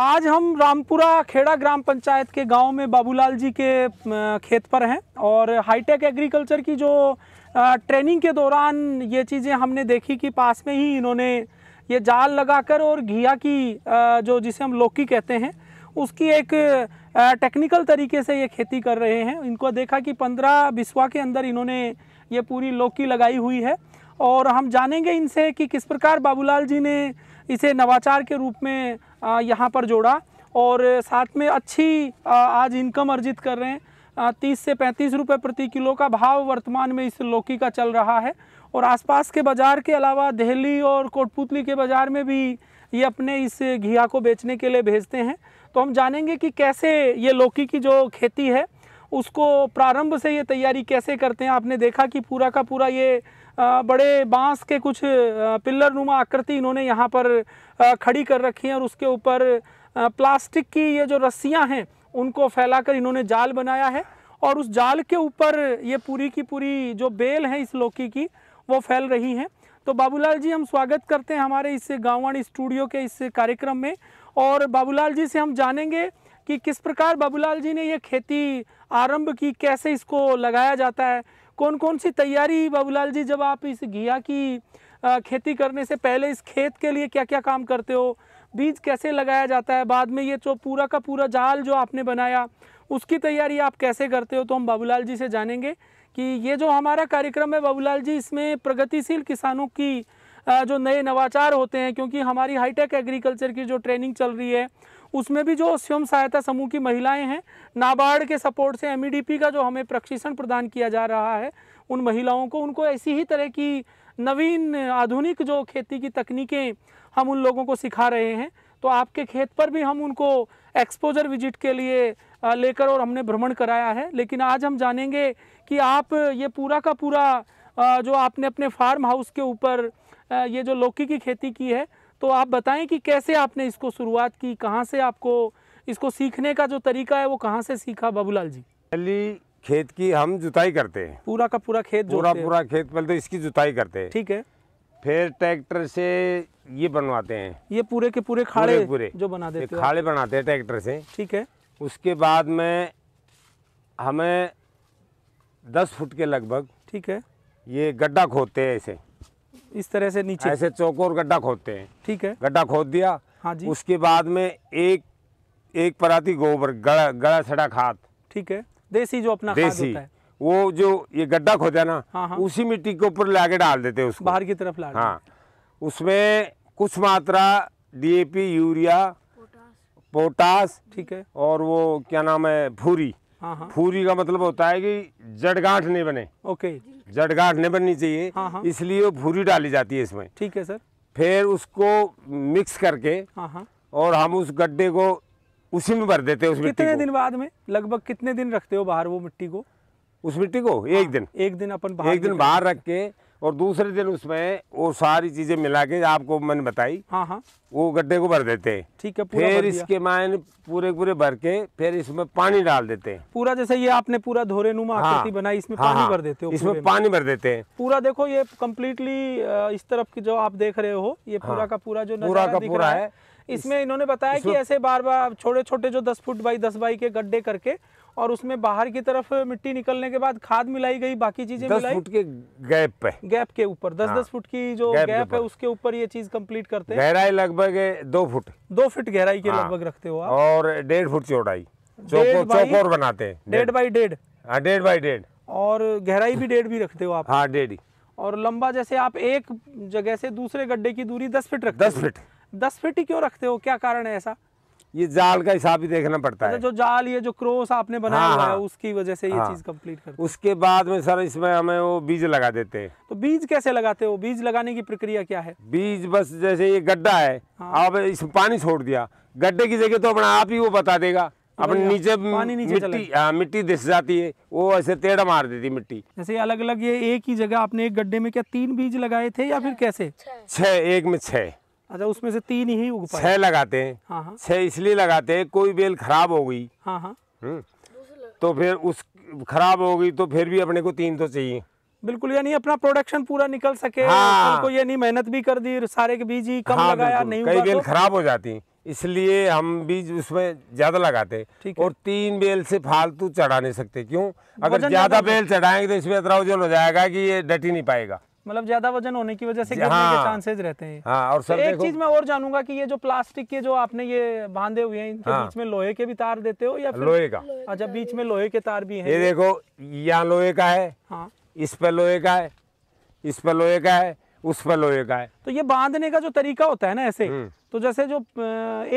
आज हम रामपुरा खेड़ा ग्राम पंचायत के गांव में बाबूलाल जी के खेत पर हैं और हाईटेक एग्रीकल्चर की जो ट्रेनिंग के दौरान ये चीज़ें हमने देखी कि पास में ही इन्होंने ये जाल लगाकर और घिया की जो जिसे हम लौकी कहते हैं उसकी एक टेक्निकल तरीके से ये खेती कर रहे हैं इनको देखा कि पंद्रह बिस्वा के अंदर इन्होंने ये पूरी लौकी लगाई हुई है और हम जानेंगे इनसे कि किस प्रकार बाबूलाल जी ने इसे नवाचार के रूप में यहाँ पर जोड़ा और साथ में अच्छी आज इनकम अर्जित कर रहे हैं तीस से पैंतीस रुपये प्रति किलो का भाव वर्तमान में इस लौकी का चल रहा है और आसपास के बाज़ार के अलावा दिल्ली और कोटपुतली के बाज़ार में भी ये अपने इस घिया को बेचने के लिए भेजते हैं तो हम जानेंगे कि कैसे ये लौकी की जो खेती है उसको प्रारंभ से ये तैयारी कैसे करते हैं आपने देखा कि पूरा का पूरा ये बड़े बांस के कुछ पिल्लर नुमा आकृति इन्होंने यहाँ पर खड़ी कर रखी हैं और उसके ऊपर प्लास्टिक की ये जो रस्सियाँ हैं उनको फैलाकर इन्होंने जाल बनाया है और उस जाल के ऊपर ये पूरी की पूरी जो बेल है इस लौकी की वो फैल रही हैं तो बाबूलाल जी हम स्वागत करते हैं हमारे इस गाँववाणी स्टूडियो के इस कार्यक्रम में और बाबूलाल जी से हम जानेंगे कि किस प्रकार बाबूलाल जी ने ये खेती आरंभ की कैसे इसको लगाया जाता है कौन कौन सी तैयारी बाबूलाल जी जब आप इस घिया की खेती करने से पहले इस खेत के लिए क्या क्या काम करते हो बीज कैसे लगाया जाता है बाद में ये जो पूरा का पूरा जाल जो आपने बनाया उसकी तैयारी आप कैसे करते हो तो हम बाबूलाल जी से जानेंगे कि ये जो हमारा कार्यक्रम है बाबूलाल जी इसमें प्रगतिशील किसानों की जो नए नवाचार होते हैं क्योंकि हमारी हाईटेक एग्रीकल्चर की जो ट्रेनिंग चल रही है उसमें भी जो स्वयं सहायता समूह की महिलाएं हैं नाबार्ड के सपोर्ट से एम e का जो हमें प्रशिक्षण प्रदान किया जा रहा है उन महिलाओं को उनको ऐसी ही तरह की नवीन आधुनिक जो खेती की तकनीकें हम उन लोगों को सिखा रहे हैं तो आपके खेत पर भी हम उनको एक्सपोजर विजिट के लिए लेकर और हमने भ्रमण कराया है लेकिन आज हम जानेंगे कि आप ये पूरा का पूरा जो आपने अपने फार्म हाउस के ऊपर ये जो लौकी की खेती की है तो आप बताएं कि कैसे आपने इसको शुरुआत की कहाँ से आपको इसको सीखने का जो तरीका है वो कहाँ से सीखा बाबूलाल जी पहली खेत की हम जुताई करते हैं पूरा का पूरा खेत पूरा पूरा खेत पहले मतलब तो इसकी जुताई करते हैं ठीक है फिर ट्रैक्टर से ये बनवाते हैं ये पूरे के पूरे खाड़े पूरे, पूरे जो बना देते खाड़े बनाते हैं ट्रैक्टर से ठीक है उसके बाद में हमें दस फुट के लगभग ठीक है ये गड्ढा खोदते हैं ऐसे इस तरह से नीचे ऐसे चौक और गड्ढा खोदते हैं ठीक है गड्ढा खोद दिया हाँ जी उसके बाद में एक एक पराती गोबर गड़ा गड़ा सड़ा खाद ठीक है देसी जो अपना देसी होता है। वो जो ये गड्ढा खोदा ना हाँ हाँ। उसी मिट्टी के ऊपर लाके डाल देते हैं उसको बाहर की तरफ ला हाँ उसमें कुछ मात्रा डीएपी यूरिया पोटास ठीक है और वो क्या नाम है भूरी हाँ, हाँ। फूरी का मतलब होता है कि जड़गांठ नहीं बने ओके जड़गांठ नहीं बननी चाहिए हाँ, इसलिए वो फूरी डाली जाती है इसमें ठीक है सर फिर उसको मिक्स करके और हम उस गड्ढे को उसी में भर देते हैं उस कितने दिन बाद में लगभग कितने दिन रखते हो बाहर वो मिट्टी को उस मिट्टी को एक दिन एक दिन अपन एक दिन बाहर रख के और दूसरे दिन उसमें वो सारी चीजें मिला के आपको मैंने बताई हाँ हाँ वो गड्ढे को भर देते हैं ठीक है पूरा फिर इसके मायने पूरे पूरे भर के फिर इसमें पानी डाल देते हैं पूरा जैसे ये आपने पूरा धोरे नुमा हाँ, बनाई इसमें हाँ, पानी हाँ। भर देते हो इसमें पानी भर देते हैं पूरा देखो ये कम्प्लीटली इस तरफ की जो आप देख रहे हो ये हाँ। पूरा का पूरा जो पूरा का पूरा है इसमें इन्होंने बताया कि ऐसे बार बार छोटे छोटे जो दस फुट बाई दस बाई के गड्ढे करके और उसमें बाहर की तरफ मिट्टी निकलने के बाद खाद मिलाई गई बाकी चीजें मिलाई फुट के गैप पे गैप के ऊपर दस दस हाँ, फुट की जो गैप, गैप है उसके ऊपर ये चीज कंप्लीट करते हैं गहराई लगभग दो फुट दो फुट गहराई के हाँ, लगभग रखते हो आप और डेढ़ फुट चौड़ाई चौकोर बनाते हैं डेढ़ बाई डेढ़ हाँ, डेढ़ बाई डेढ़ और गहराई भी डेढ़ भी रखते हो आप हाँ डेढ़ और लंबा जैसे आप एक जगह से दूसरे गड्ढे की दूरी दस फीट रखते दस फीट दस फीट ही क्यों रखते हो क्या कारण है ऐसा ये जाल का हिसाब ही देखना पड़ता अच्छा, है जो जाल ये जो क्रॉस आपने बनाया हाँ, हुआ है हाँ। उसकी वजह से ये हाँ, चीज कंप्लीट कर उसके बाद में सर इसमें हमें वो बीज लगा देते हैं तो बीज कैसे लगाते हो बीज लगाने की प्रक्रिया क्या है बीज बस जैसे ये गड्ढा है हाँ। आप इस पानी छोड़ दिया गड्ढे की जगह तो अपना आप ही वो बता देगा तो अपने नीचे पानी नीचे मिट्टी आ, हाँ, मिट्टी दिस जाती है वो ऐसे टेढ़ा मार देती मिट्टी जैसे अलग अलग ये एक ही जगह आपने एक गड्ढे में क्या तीन बीज लगाए थे या फिर हाँ। कैसे छह एक में छह अच्छा उसमें से तीन ही उग पाए छह लगाते हैं हाँ, हाँ छह इसलिए लगाते हैं कोई बेल खराब हो गई हाँ हाँ हम्म। तो फिर उस खराब हो गई तो फिर भी अपने को तीन तो चाहिए बिल्कुल यानी अपना प्रोडक्शन पूरा निकल सके हाँ। तो ये नहीं मेहनत भी कर दी सारे के बीज ही कम हाँ, लगाया नहीं कई बेल तो। खराब हो जाती इसलिए हम बीज उसमें ज्यादा लगाते और तीन बेल से फालतू चढ़ा नहीं सकते क्यों अगर ज्यादा बेल चढ़ाएंगे तो इसमें अतराउजन हो जाएगा कि ये डट ही नहीं पाएगा मतलब ज्यादा वजन होने की वजह से गिरने हाँ, के चांसेस रहते हैं हाँ, और सर तो एक चीज मैं और जानूंगा कि ये जो प्लास्टिक के जो आपने ये बांधे हुए हैं इनके हाँ, बीच में लोहे के भी तार देते हो या लोहे का अच्छा बीच में लोहे के तार भी हैं ये देखो यहाँ लोहे का है हाँ। इस पर लोहे का है इस पर लोहे का है उस पर लोहे का है तो ये बांधने का जो तरीका होता है ना ऐसे हम्म। तो जैसे जो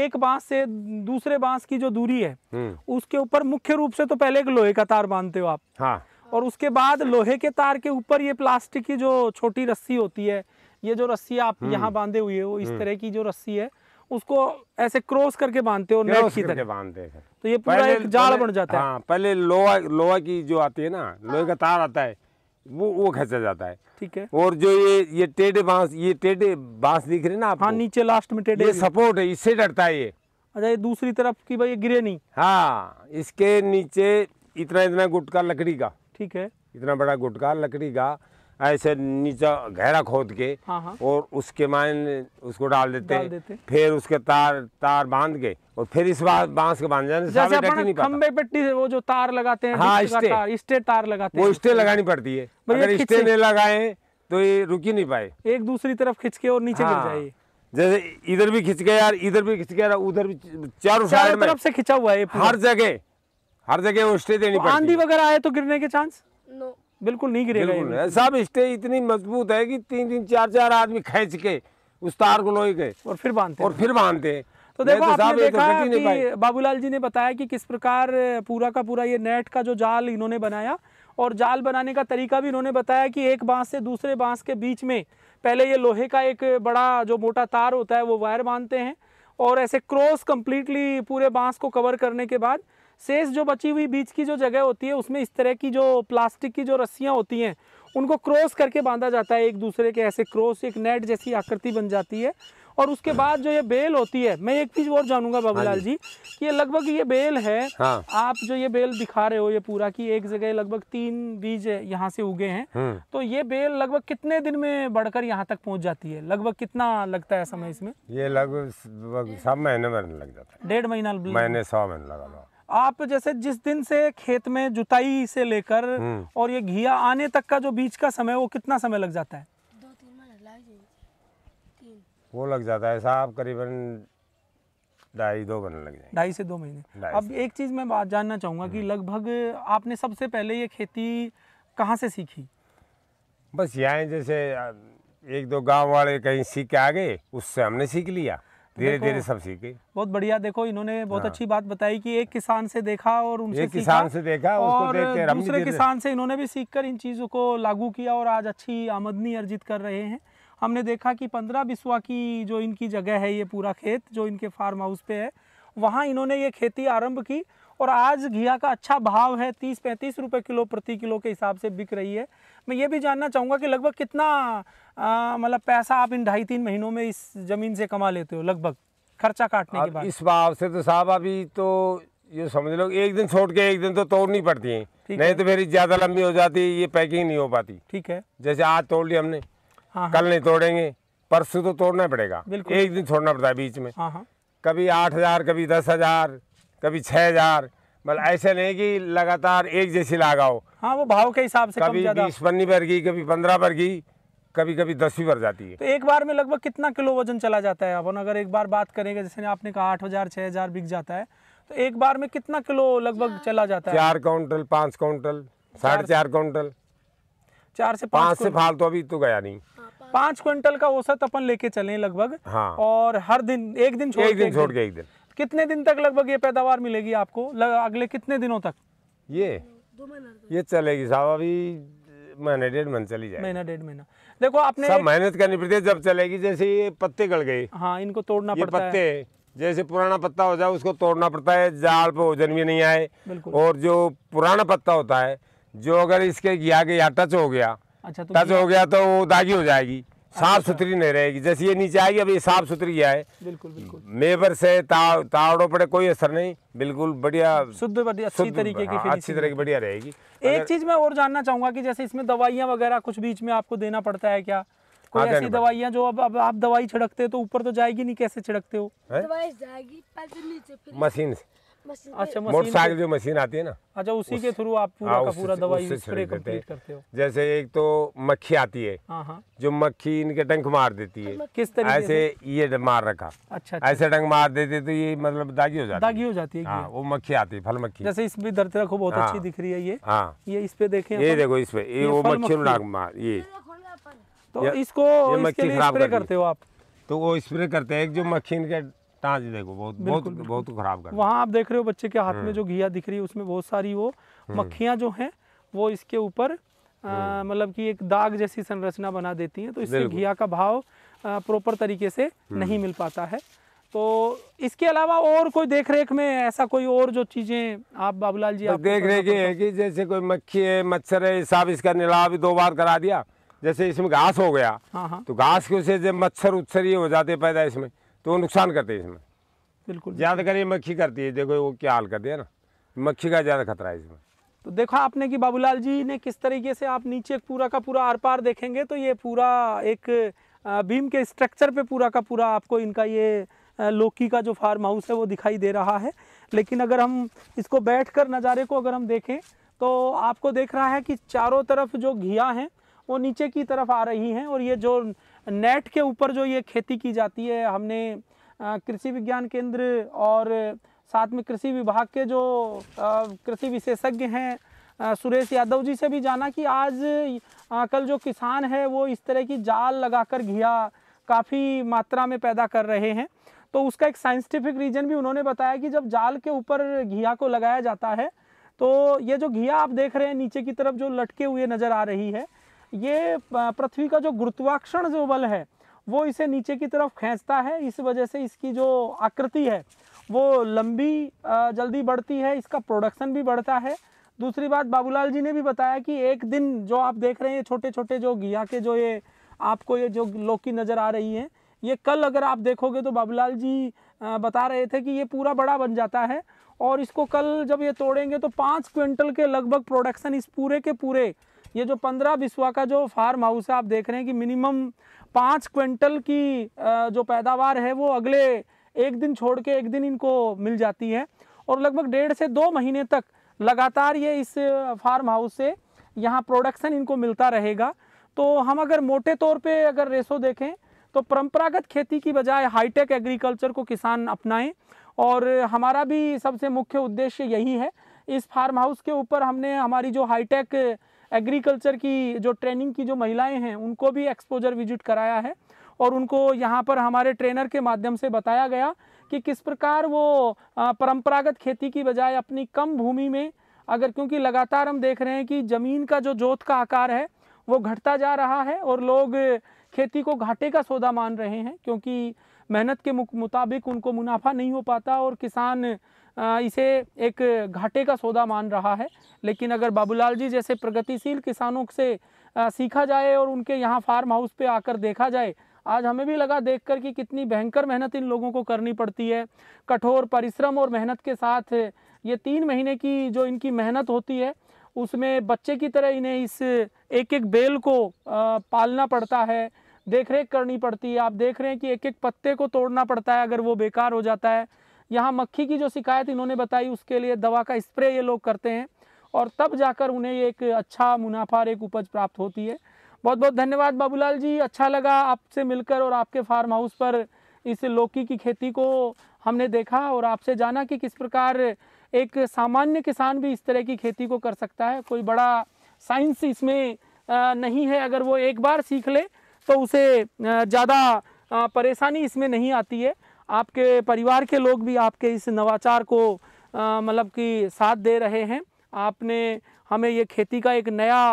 एक बांस से दूसरे बांस की जो दूरी है हम्म। उसके ऊपर मुख्य रूप से तो पहले एक लोहे का तार बांधते हो आप हाँ और उसके बाद लोहे के तार के ऊपर ये प्लास्टिक की जो छोटी रस्सी होती है ये जो रस्सी आप हम्म। यहाँ बांधे हुए हो इस हम्म। तरह की जो रस्सी है उसको ऐसे क्रॉस करके बांधते हो नेट की तरह बांधते हैं तो ये पूरा एक जाल बन जाता है हाँ, पहले लोहा लोहा की जो आती है ना लोहे का तार आता है वो वो खींचा जाता है ठीक है और जो ये ये टेढ़े बांस ये टेढ़े बांस दिख रहे ना आप हाँ नीचे लास्ट में टेढ़े सपोर्ट है इससे डरता है ये अच्छा ये दूसरी तरफ की भाई गिरे नहीं हाँ इसके नीचे इतना इतना गुटका लकड़ी का ठीक है इतना बड़ा गुटका लकड़ी का ऐसे नीचा गहरा खोद के हाँ हाँ। और उसके मायन उसको डाल देते, हैं फिर उसके तार तार बांध के और फिर इस बार बांस के बांध जाने जैसे अपन खम्बे पट्टी से वो जो तार लगाते हैं हाँ इस्टे, तार, इस्टे तार लगाते वो स्टे लगानी पड़ती है अगर स्टे नहीं लगाए तो ये रुक ही नहीं पाए एक दूसरी तरफ खिंच के और नीचे हाँ। जाए जैसे इधर भी खिंच गया यार इधर भी खिंच गया उधर भी चारों साइड में तरफ से खिंचा हुआ है हर जगह हर जगह वो स्टे देनी तो आंधी वगैरह आए तो गिरने के चांस नो बिल्कुल नहीं गिरेगा बिल्कुल सब स्टे इतनी मजबूत है कि तीन तीन चार चार आदमी खींच के उस तार को लोहे के और फिर बांधते और फिर बांधते तो देखो तो आपने देखा तो कि बाबूलाल जी ने बताया कि किस प्रकार पूरा का पूरा ये नेट का जो जाल इन्होंने बनाया और जाल बनाने का तरीका भी इन्होंने बताया कि एक बांस से दूसरे बांस के बीच में पहले ये लोहे का एक बड़ा जो मोटा तार होता है वो वायर बांधते हैं और ऐसे क्रॉस कम्प्लीटली पूरे बांस को कवर करने के बाद शेष जो बची हुई बीच की जो जगह होती है उसमें इस तरह की जो प्लास्टिक की जो रस्सियाँ होती हैं उनको क्रॉस करके बांधा जाता है एक दूसरे के ऐसे क्रॉस एक नेट जैसी आकृति बन जाती है और उसके बाद जो ये बेल होती है मैं एक चीज और जानूंगा बाबूलाल हाँ जी कि ये लगभग ये बेल है हाँ। आप जो ये बेल दिखा रहे हो ये पूरा कि एक जगह लगभग तीन बीज यहाँ से उगे हैं हम्म। तो ये बेल लगभग कितने दिन में बढ़कर यहाँ तक पहुँच जाती है लगभग कितना लगता है समय इसमें ये लगभग सब महीने में लग जाता है डेढ़ महीना महीने सौ महीने लगा आप जैसे जिस दिन से खेत में जुताई से लेकर हम्म। और ये घिया आने तक का जो बीज का समय वो कितना समय लग जाता है दो तीन महीने वो लग जाता है साहब करीबन ढाई दो महीने लग जाए ढाई से दो महीने अब एक चीज़ मैं बात जानना चाहूंगा कि हम्म। लगभग आपने सबसे पहले ये खेती कहाँ से सीखी बस यहाँ जैसे एक दो गांव वाले कहीं सीख के आ गए उससे हमने सीख लिया धीरे धीरे सब सीखे बहुत बढ़िया देखो इन्होंने बहुत हाँ। अच्छी बात बताई कि एक किसान से देखा और उनसे किसान से देखा और दूसरे किसान से इन्होंने भी सीख इन चीज़ों को लागू किया और आज अच्छी आमदनी अर्जित कर रहे हैं हमने देखा कि पंद्रह बिस्वा की जो इनकी जगह है ये पूरा खेत जो इनके फार्म हाउस पे है वहाँ इन्होंने ये खेती आरंभ की और आज घिया का अच्छा भाव है तीस पैंतीस रुपए किलो प्रति किलो के हिसाब से बिक रही है मैं ये भी जानना चाहूँगा कि लगभग कितना मतलब पैसा आप इन ढाई तीन महीनों में इस ज़मीन से कमा लेते हो लगभग खर्चा काटने के बाद इस भाव से तो साहब अभी तो ये समझ लो एक दिन छोड़ के एक दिन तो तोड़नी पड़ती है नहीं तो फिर ज़्यादा लंबी हो जाती है ये पैकिंग नहीं हो पाती ठीक है जैसे आज तोड़ लिया हमने हाँ, हाँ। कल नहीं तोड़ेंगे परसों तो तोड़ना पड़ेगा एक दिन छोड़ना पड़ता है बीच में हाँ, कभी आठ हज़ार कभी दस हज़ार कभी छह हज़ार मतलब ऐसे नहीं कि लगातार एक जैसी लगाओ हाँ वो भाव के हिसाब से कभी बीस पन्नी पर की कभी पंद्रह पर की कभी कभी दस भी भर जाती है तो एक बार में लगभग कितना किलो वजन चला जाता है अपन अगर एक बार बात करेंगे जैसे आपने कहा आठ हज़ार छह हज़ार बिक जाता है तो एक बार में कितना किलो लगभग चला जाता है चार क्विंटल पांच क्विंटल साढ़े चार क्विंटल चार से पांच से फालतू तो अभी तो गया नहीं हाँ, पांच क्विंटल का औसत अपन लेके चले लगभग हाँ और हर दिन एक दिन छोड़ एक दिन छोड़ के एक दिन कितने दिन तक लगभग ये पैदावार मिलेगी आपको अगले कितने दिनों तक ये ये चलेगी साहब अभी महीना डेढ़ महीना चली जाए महीना डेढ़ महीना देखो आपने सब मेहनत करनी पड़ती है जब चलेगी जैसे ये पत्ते गल गए हाँ इनको तोड़ना ये पड़ता पत्ते है। जैसे पुराना पत्ता हो जाए उसको तोड़ना पड़ता है जाल पे वजन भी नहीं आए और जो पुराना पत्ता होता है जो अगर इसके घिया के टच हो गया अच्छा तो टच हो गया तो वो दागी हो जाएगी साफ सुथरी नहीं रहेगी जैसे ये नीचे आएगी अभी साफ सुथरी आए बिल्कुल बिल्कुल मेवर से तावड़ों पर कोई असर नहीं बिल्कुल बढ़िया शुद्ध बढ़िया अच्छी तरीके की हाँ, अच्छी तरह की बढ़िया रहेगी एक चीज मैं और जानना चाहूंगा कि जैसे इसमें दवाइयाँ वगैरह कुछ बीच में आपको देना पड़ता है क्या हाँ, कोई ऐसी दवाइयाँ जो अब अब आप दवाई छिड़कते हो तो ऊपर तो जाएगी नहीं कैसे छिड़कते हो मशीन से अच्छा मोटरसाइकिल जो मशीन आती है ना अच्छा उसी उस, के थ्रू आप पूरा आ, हाँ, का पूरा का दवाई स्प्रे करते हो जैसे एक तो मक्खी आती है हाँ, हाँ। जो मक्खी इनके डंक मार देती है किस तरीके ऐसे ये मार रखा अच्छा, अच्छा। ऐसे डंक मार देते तो ये मतलब दागी हो जाती दागी हो जाती है वो मक्खी आती है फल मक्खी जैसे इसमें दर्द रखो बहुत अच्छी दिख रही है ये हाँ ये इस पे देखे ये देखो इस पे वो मक्खी मार ये तो इसको मक्खी खराब करते हो आप तो वो स्प्रे करते हैं एक जो मक्खी इनके हाँ जी देखो बहुत बहुत बहुत खराब कर वहाँ आप देख रहे हो बच्चे के हाथ में हम्म। जो घिया दिख रही है उसमें बहुत सारी वो हम्म। मक्खियाँ जो हैं वो इसके ऊपर हम्म। मतलब कि एक दाग जैसी संरचना बना देती हैं तो इससे घिया का भाव प्रॉपर तरीके से नहीं मिल पाता है तो इसके अलावा और कोई देख रेख में ऐसा कोई और जो चीजें आप बाबूलाल जी देख रेख ये है कि जैसे कोई मक्खी है मच्छर है साफ इसका भी दो बार करा दिया जैसे इसमें घास हो गया हाँ हाँ। तो घास के उसे जब मच्छर उच्छर ये हो जाते पैदा इसमें तो वो नुकसान करते हैं इसमें बिल्कुल ज़्यादा करिए मक्खी करती है देखो वो क्या हाल करती है ना मक्खी का ज़्यादा खतरा है इसमें तो देखा आपने कि बाबूलाल जी ने किस तरीके से आप नीचे पूरा का पूरा आर पार देखेंगे तो ये पूरा एक भीम के स्ट्रक्चर पे पूरा का पूरा आपको इनका ये लोकी का जो फार्म हाउस है वो दिखाई दे रहा है लेकिन अगर हम इसको बैठ नज़ारे को अगर हम देखें तो आपको देख रहा है कि चारों तरफ जो घिया हैं वो नीचे की तरफ आ रही हैं और ये जो नेट के ऊपर जो ये खेती की जाती है हमने कृषि विज्ञान केंद्र और साथ में कृषि विभाग के जो कृषि विशेषज्ञ हैं सुरेश यादव जी से भी जाना कि आज आ, कल जो किसान है वो इस तरह की जाल लगाकर घिया काफ़ी मात्रा में पैदा कर रहे हैं तो उसका एक साइंटिफिक रीजन भी उन्होंने बताया कि जब जाल के ऊपर घिया को लगाया जाता है तो ये जो घिया आप देख रहे हैं नीचे की तरफ जो लटके हुए नज़र आ रही है ये पृथ्वी का जो गुरुत्वाकर्षण जो बल है वो इसे नीचे की तरफ खींचता है इस वजह से इसकी जो आकृति है वो लंबी जल्दी बढ़ती है इसका प्रोडक्शन भी बढ़ता है दूसरी बात बाबूलाल जी ने भी बताया कि एक दिन जो आप देख रहे हैं छोटे छोटे जो घिया के जो ये आपको ये जो लौकी नज़र आ रही है ये कल अगर आप देखोगे तो बाबूलाल जी बता रहे थे कि ये पूरा बड़ा बन जाता है और इसको कल जब ये तोड़ेंगे तो पाँच क्विंटल के लगभग प्रोडक्शन इस पूरे के पूरे ये जो पंद्रह बिस्वा का जो फार्म हाउस है आप देख रहे हैं कि मिनिमम पाँच क्विंटल की जो पैदावार है वो अगले एक दिन छोड़ के एक दिन इनको मिल जाती है और लगभग डेढ़ से दो महीने तक लगातार ये इस फार्म हाउस से यहाँ प्रोडक्शन इनको मिलता रहेगा तो हम अगर मोटे तौर पे अगर रेसो देखें तो परंपरागत खेती की बजाय हाईटेक एग्रीकल्चर को किसान अपनाएं और हमारा भी सबसे मुख्य उद्देश्य यही है इस फार्म हाउस के ऊपर हमने हमारी जो हाईटेक एग्रीकल्चर की जो ट्रेनिंग की जो महिलाएं हैं उनको भी एक्सपोजर विजिट कराया है और उनको यहाँ पर हमारे ट्रेनर के माध्यम से बताया गया कि किस प्रकार वो परंपरागत खेती की बजाय अपनी कम भूमि में अगर क्योंकि लगातार हम देख रहे हैं कि ज़मीन का जो जोत का आकार है वो घटता जा रहा है और लोग खेती को घाटे का सौदा मान रहे हैं क्योंकि मेहनत के मुताबिक उनको मुनाफा नहीं हो पाता और किसान इसे एक घाटे का सौदा मान रहा है लेकिन अगर बाबूलाल जी जैसे प्रगतिशील किसानों से सीखा जाए और उनके यहाँ फार्म हाउस पे आकर देखा जाए आज हमें भी लगा देखकर कि कितनी भयंकर मेहनत इन लोगों को करनी पड़ती है कठोर परिश्रम और मेहनत के साथ ये तीन महीने की जो इनकी मेहनत होती है उसमें बच्चे की तरह इन्हें इस एक एक बेल को पालना पड़ता है देखरेख करनी पड़ती है आप देख रहे हैं कि एक एक पत्ते को तोड़ना पड़ता है अगर वो बेकार हो जाता है यहाँ मक्खी की जो शिकायत इन्होंने बताई उसके लिए दवा का स्प्रे ये लोग करते हैं और तब जाकर उन्हें एक अच्छा मुनाफा और एक उपज प्राप्त होती है बहुत बहुत धन्यवाद बाबूलाल जी अच्छा लगा आपसे मिलकर और आपके फार्म हाउस पर इस लौकी की खेती को हमने देखा और आपसे जाना कि किस प्रकार एक सामान्य किसान भी इस तरह की खेती को कर सकता है कोई बड़ा साइंस इसमें नहीं है अगर वो एक बार सीख ले तो उसे ज़्यादा परेशानी इसमें नहीं आती है आपके परिवार के लोग भी आपके इस नवाचार को मतलब कि साथ दे रहे हैं आपने हमें ये खेती का एक नया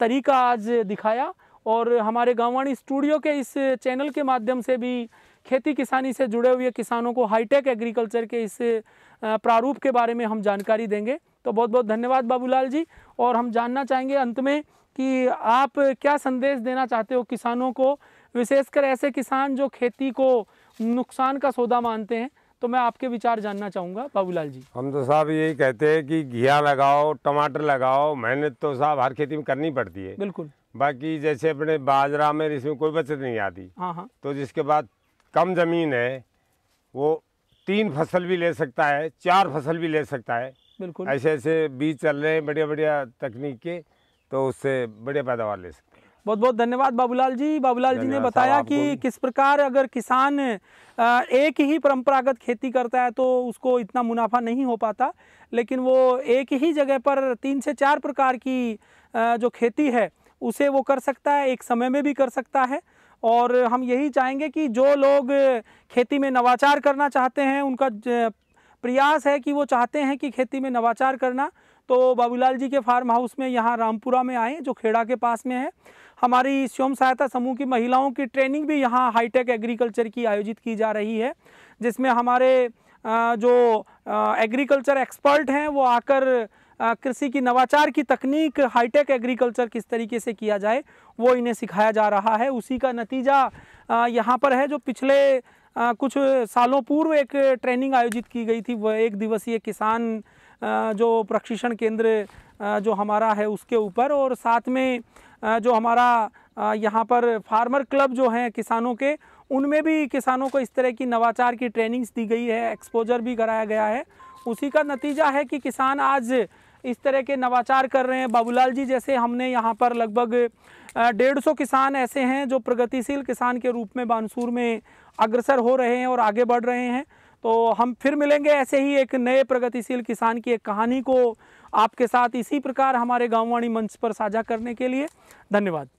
तरीका आज दिखाया और हमारे गाँववाणी स्टूडियो के इस चैनल के माध्यम से भी खेती किसानी से जुड़े हुए किसानों को हाईटेक एग्रीकल्चर के इस प्रारूप के बारे में हम जानकारी देंगे तो बहुत बहुत धन्यवाद बाबूलाल जी और हम जानना चाहेंगे अंत में कि आप क्या संदेश देना चाहते हो किसानों को विशेषकर ऐसे किसान जो खेती को नुकसान का सौदा मानते हैं तो मैं आपके विचार जानना चाहूँगा बाबूलाल जी हम तो साहब यही कहते हैं कि घिया लगाओ टमाटर लगाओ मेहनत तो साहब हर खेती में करनी पड़ती है बिल्कुल बाकी जैसे अपने बाजरा में इसमें कोई बचत नहीं आती हाँ हाँ तो जिसके बाद कम ज़मीन है वो तीन फसल भी ले सकता है चार फसल भी ले सकता है बिल्कुल ऐसे ऐसे बीज चल रहे हैं बढ़िया बढ़िया तकनीक के तो उससे बढ़िया पैदावार ले सकते हैं बहुत बहुत धन्यवाद बाबूलाल जी बाबूलाल जी ने बताया कि किस प्रकार अगर किसान एक ही परंपरागत खेती करता है तो उसको इतना मुनाफा नहीं हो पाता लेकिन वो एक ही जगह पर तीन से चार प्रकार की जो खेती है उसे वो कर सकता है एक समय में भी कर सकता है और हम यही चाहेंगे कि जो लोग खेती में नवाचार करना चाहते हैं उनका प्रयास है कि वो चाहते हैं कि खेती में नवाचार करना तो बाबूलाल जी के फार्म हाउस में यहाँ रामपुरा में आए जो खेड़ा के पास में है हमारी स्वयं सहायता समूह की महिलाओं की ट्रेनिंग भी यहाँ हाईटेक एग्रीकल्चर की आयोजित की जा रही है जिसमें हमारे जो एग्रीकल्चर एक्सपर्ट हैं वो आकर कृषि की नवाचार की तकनीक हाईटेक एग्रीकल्चर किस तरीके से किया जाए वो इन्हें सिखाया जा रहा है उसी का नतीजा यहाँ पर है जो पिछले आ, कुछ सालों पूर्व एक ट्रेनिंग आयोजित की गई थी वह एक दिवसीय किसान आ, जो प्रशिक्षण केंद्र आ, जो हमारा है उसके ऊपर और साथ में आ, जो हमारा यहाँ पर फार्मर क्लब जो हैं किसानों के उनमें भी किसानों को इस तरह की नवाचार की ट्रेनिंग्स दी गई है एक्सपोजर भी कराया गया है उसी का नतीजा है कि किसान आज इस तरह के नवाचार कर रहे हैं बाबूलाल जी जैसे हमने यहाँ पर लगभग डेढ़ सौ किसान ऐसे हैं जो प्रगतिशील किसान के रूप में बानसूर में अग्रसर हो रहे हैं और आगे बढ़ रहे हैं तो हम फिर मिलेंगे ऐसे ही एक नए प्रगतिशील किसान की एक कहानी को आपके साथ इसी प्रकार हमारे गाँववाणी मंच पर साझा करने के लिए धन्यवाद